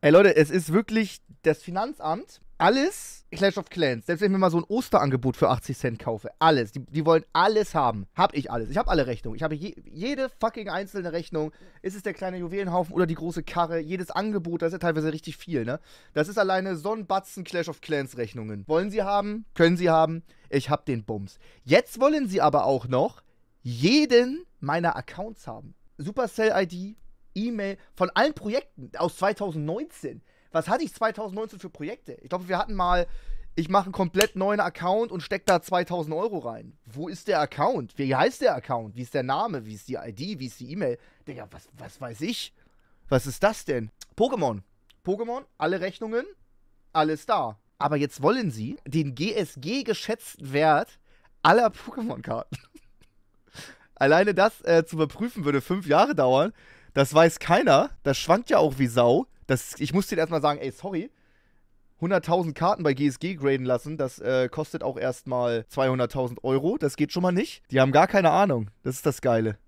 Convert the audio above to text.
Ey Leute, es ist wirklich das Finanzamt, alles Clash of Clans. Selbst wenn ich mir mal so ein Osterangebot für 80 Cent kaufe, alles. Die, die wollen alles haben. Hab ich alles. Ich habe alle Rechnungen. Ich habe je, jede fucking einzelne Rechnung. Ist es der kleine Juwelenhaufen oder die große Karre? Jedes Angebot, das ist ja teilweise richtig viel, ne? Das ist alleine so ein Batzen Clash of Clans Rechnungen. Wollen sie haben? Können sie haben? Ich hab den Bums. Jetzt wollen sie aber auch noch jeden meiner Accounts haben. Supercell-ID, E-Mail von allen Projekten aus 2019. Was hatte ich 2019 für Projekte? Ich glaube, wir hatten mal, ich mache einen komplett neuen Account und stecke da 2000 Euro rein. Wo ist der Account? Wie heißt der Account? Wie ist der Name? Wie ist die ID? Wie ist die E-Mail? Digga, was, was weiß ich? Was ist das denn? Pokémon. Pokémon, alle Rechnungen, alles da. Aber jetzt wollen sie den GSG geschätzten Wert aller Pokémon-Karten. Alleine das äh, zu überprüfen würde fünf Jahre dauern. Das weiß keiner. Das schwankt ja auch wie Sau. Das, ich muss denen erstmal sagen, ey, sorry. 100.000 Karten bei GSG graden lassen, das äh, kostet auch erstmal 200.000 Euro. Das geht schon mal nicht. Die haben gar keine Ahnung. Das ist das Geile.